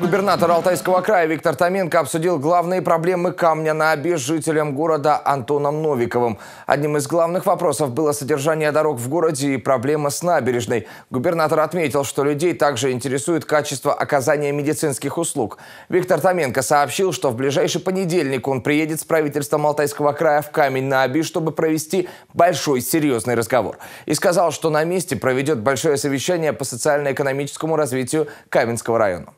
Губернатор Алтайского края Виктор Томенко обсудил главные проблемы камня на обе жителям города Антоном Новиковым. Одним из главных вопросов было содержание дорог в городе и проблема с набережной. Губернатор отметил, что людей также интересует качество оказания медицинских услуг. Виктор Томенко сообщил, что в ближайший понедельник он приедет с правительством Алтайского края в камень на Оби, чтобы провести большой серьезный разговор. И сказал, что на месте проведет большое совещание по социально-экономическому развитию Каменского района.